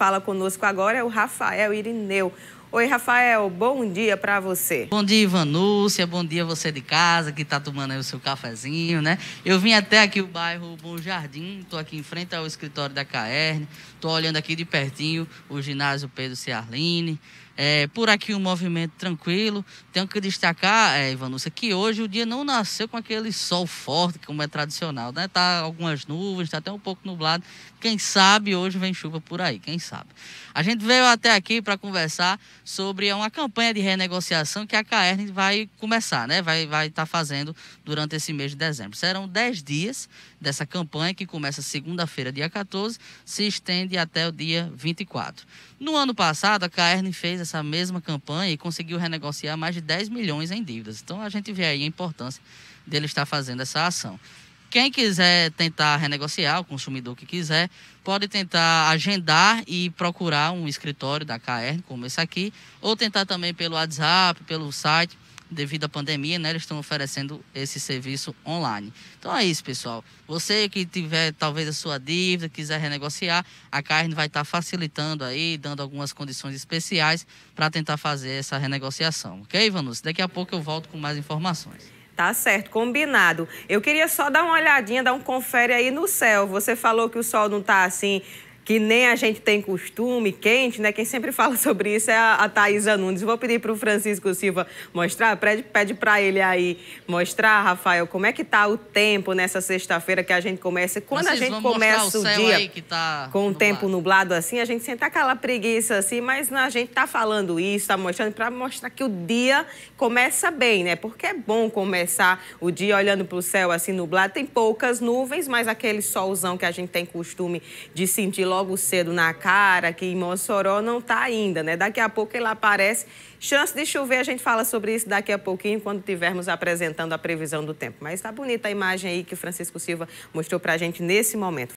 fala conosco agora é o Rafael Irineu. Oi, Rafael, bom dia para você. Bom dia, Ivanúcia, bom dia você de casa que está tomando aí o seu cafezinho, né? Eu vim até aqui o bairro Bom Jardim, estou aqui em frente ao escritório da CAERN, estou olhando aqui de pertinho o ginásio Pedro Ciarline, é, por aqui um movimento tranquilo. Tenho que destacar, é, que hoje o dia não nasceu com aquele sol forte, como é tradicional. Né? Tá algumas nuvens, está até um pouco nublado. Quem sabe hoje vem chuva por aí, quem sabe. A gente veio até aqui para conversar sobre é uma campanha de renegociação que a Caern vai começar, né? Vai estar vai tá fazendo durante esse mês de dezembro. Serão 10 dias dessa campanha que começa segunda-feira, dia 14, se estende até o dia 24. No ano passado, a Caern fez essa nessa mesma campanha e conseguiu renegociar mais de 10 milhões em dívidas. Então a gente vê aí a importância dele estar fazendo essa ação. Quem quiser tentar renegociar, o consumidor que quiser, pode tentar agendar e procurar um escritório da KR, como esse aqui, ou tentar também pelo WhatsApp, pelo site devido à pandemia, né, eles estão oferecendo esse serviço online. Então é isso, pessoal. Você que tiver talvez a sua dívida, quiser renegociar, a Carne vai estar tá facilitando aí, dando algumas condições especiais para tentar fazer essa renegociação. Ok, Vanus? Daqui a pouco eu volto com mais informações. Tá certo, combinado. Eu queria só dar uma olhadinha, dar um confere aí no céu. Você falou que o sol não está assim que nem a gente tem costume, quente, né? Quem sempre fala sobre isso é a, a Thaisa Nunes. Vou pedir para o Francisco Silva mostrar, pede para ele aí mostrar, Rafael, como é que tá o tempo nessa sexta-feira que a gente começa. Quando Vocês a gente começa o, o dia tá com o tempo nublado assim, a gente senta aquela preguiça assim, mas não, a gente tá falando isso, tá mostrando para mostrar que o dia começa bem, né? Porque é bom começar o dia olhando para o céu assim nublado, tem poucas nuvens, mas aquele solzão que a gente tem costume de sentir logo logo cedo na cara, que em Mossoró não está ainda, né? Daqui a pouco ele aparece. Chance de chover, a gente fala sobre isso daqui a pouquinho, quando estivermos apresentando a previsão do tempo. Mas está bonita a imagem aí que Francisco Silva mostrou para a gente nesse momento.